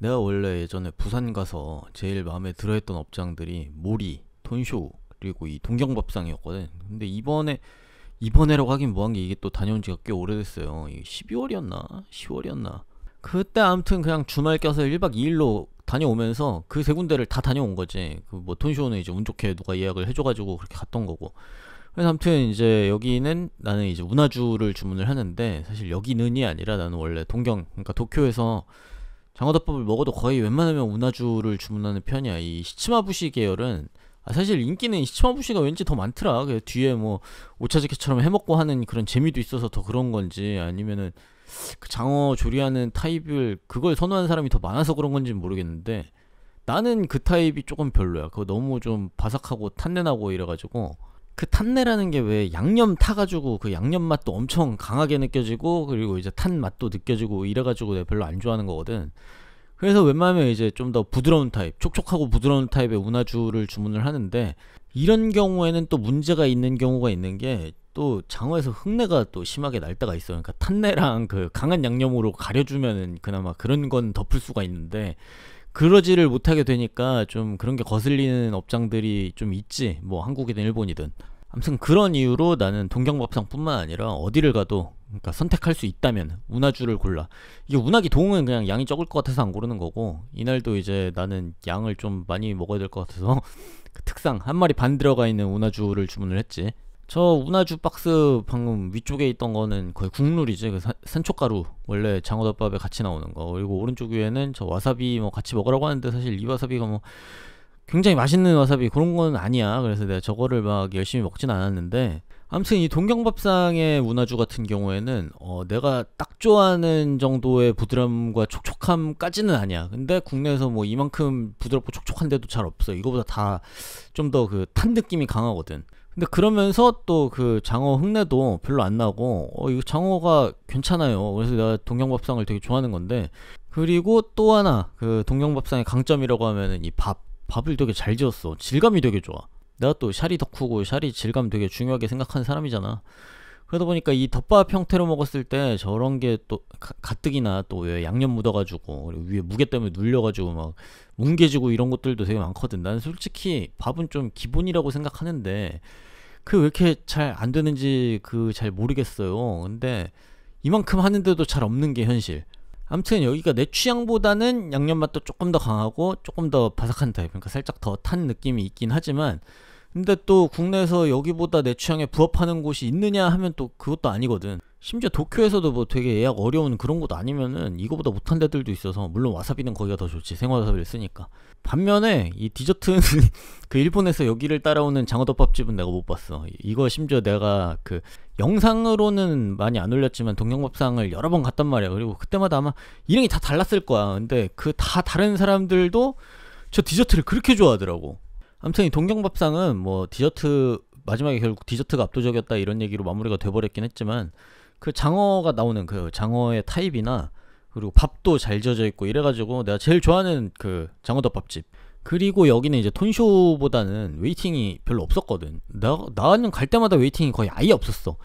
내가 원래 예전에 부산 가서 제일 마음에 들어했던 업장들이 모리, 톤쇼 그리고 이 동경밥상이었거든. 근데 이번에 이번에라고 하긴 뭐한 게 이게 또 다녀온 지가 꽤 오래됐어요. 12월이었나 10월이었나. 그때 아무튼 그냥 주말 껴서 1박 2일로 다녀오면서 그 세 군데를 다 다녀온 거지. 그 뭐 톤쇼는 이제 운 좋게 누가 예약을 해줘가지고 그렇게 갔던 거고. 그래서 아무튼 이제 여기는 나는 이제 문화주를 주문을 하는데 사실 여기는이 아니라 나는 원래 동경 그러니까 도쿄에서 장어덮밥을 먹어도 거의 웬만하면 우나주를 주문하는 편이야. 이 시치마부시 계열은 아, 사실 인기는 시치마부시가 왠지 더 많더라. 그 뒤에 뭐 오차즈케처럼 해먹고 하는 그런 재미도 있어서 더 그런 건지 아니면은 그 장어 조리하는 타입을 그걸 선호하는 사람이 더 많아서 그런 건지 모르겠는데 나는 그 타입이 조금 별로야. 그거 너무 좀 바삭하고 탄내나고 이래가지고 그 탄내라는 게 왜 양념 타가지고 그 양념 맛도 엄청 강하게 느껴지고 그리고 이제 탄 맛도 느껴지고 이래가지고 내가 별로 안 좋아하는 거거든. 그래서 웬만하면 이제 좀 더 부드러운 타입, 촉촉하고 부드러운 타입의 운하주를 주문을 하는데 이런 경우에는 또 문제가 있는 경우가 있는 게 또 장어에서 흙내가 또 심하게 날 때가 있어요. 그러니까 탄내랑 그 강한 양념으로 가려주면은 그나마 그런 건 덮을 수가 있는데 그러지를 못하게 되니까 좀 그런 게 거슬리는 업장들이 좀 있지. 뭐 한국이든 일본이든. 아무튼 그런 이유로 나는 동경밥상뿐만 아니라 어디를 가도 그러니까 선택할 수 있다면 운하주를 골라. 이게 운하기 동은 그냥 양이 적을 것 같아서 안 고르는 거고 이날도 이제 나는 양을 좀 많이 먹어야 될 것 같아서 그 특상 한 마리 반 들어가 있는 운하주를 주문을 했지. 저 우나주 박스 방금 위쪽에 있던 거는 거의 국룰이죠그 산초가루 원래 장어덮밥에 같이 나오는 거 그리고 오른쪽 위에는 저 와사비 뭐 같이 먹으라고 하는데 사실 이 와사비가 뭐 굉장히 맛있는 와사비 그런 건 아니야 그래서 내가 저거를 막 열심히 먹진 않았는데 아무튼 이 동경밥상의 우나주 같은 경우에는 어 내가 딱 좋아하는 정도의 부드러움과 촉촉함까지는 아니야 근데 국내에서 뭐 이만큼 부드럽고 촉촉한 데도 잘 없어 이거보다 다 좀 더 그 탄 느낌이 강하거든 근데 그러면서 또 그 장어 흙내도 별로 안 나고 어 이거 장어가 괜찮아요 그래서 내가 동경밥상을 되게 좋아하는 건데 그리고 또 하나 그 동경밥상의 강점이라고 하면은 이 밥 밥을 되게 잘 지었어 질감이 되게 좋아 내가 또 샤리 덕후고 샤리 질감 되게 중요하게 생각하는 사람이잖아 그러다 보니까 이 덮밥 형태로 먹었을 때 저런 게 또 가뜩이나 또 왜 양념 묻어가지고 위에 무게 때문에 눌려가지고 막 뭉개지고 이런 것들도 되게 많거든. 나는 솔직히 밥은 좀 기본이라고 생각하는데 그 왜 이렇게 잘 안 되는지 그 잘 모르겠어요. 근데 이만큼 하는데도 잘 없는 게 현실. 아무튼 여기가 내 취향보다는 양념 맛도 조금 더 강하고 조금 더 바삭한 타입. 그러니까 살짝 더 탄 느낌이 있긴 하지만 근데 또 국내에서 여기보다 내 취향에 부합하는 곳이 있느냐 하면 또 그것도 아니거든. 심지어 도쿄에서도 뭐 되게 예약 어려운 그런 곳 아니면은 이거보다 못한 데들도 있어서 물론 와사비는 거기가 더 좋지 생화와사비를 쓰니까 반면에 이 디저트는 그 일본에서 여기를 따라오는 장어덮밥집은 내가 못 봤어 이거 심지어 내가 그 영상으로는 많이 안 올렸지만 동양밥상을 여러 번 갔단 말이야 그리고 그때마다 아마 이름이 다 달랐을 거야 근데 그 다 다른 사람들도 저 디저트를 그렇게 좋아하더라고 아무튼 이 동경밥상은 뭐 디저트 마지막에 결국 디저트가 압도적이었다 이런 얘기로 마무리가 돼버렸긴 했지만 그 장어가 나오는 그 장어의 타입이나 그리고 밥도 잘 젖어 있고 이래가지고 내가 제일 좋아하는 그 장어덮밥집 그리고 여기는 이제 톤쇼보다는 웨이팅이 별로 없었거든 나, 나는 갈 때마다 웨이팅이 거의 아예 없었어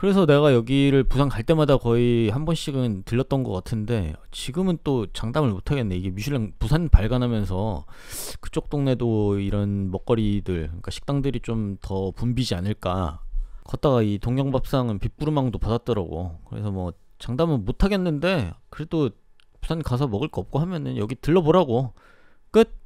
그래서 내가 여기를 부산 갈 때마다 거의 한 번씩은 들렀던것 같은데 지금은 또 장담을 못 하겠네. 이게 미슐랭 부산 발간하면서 그쪽 동네도 이런 먹거리들, 그러니까 식당들이 좀 더 붐비지 않을까. 걷다가 이 동영밥상은 빗부르망도 받았더라고. 그래서 뭐 장담은 못 하겠는데 그래도 부산 가서 먹을 거 없고 하면은 여기 들러보라고. 끝.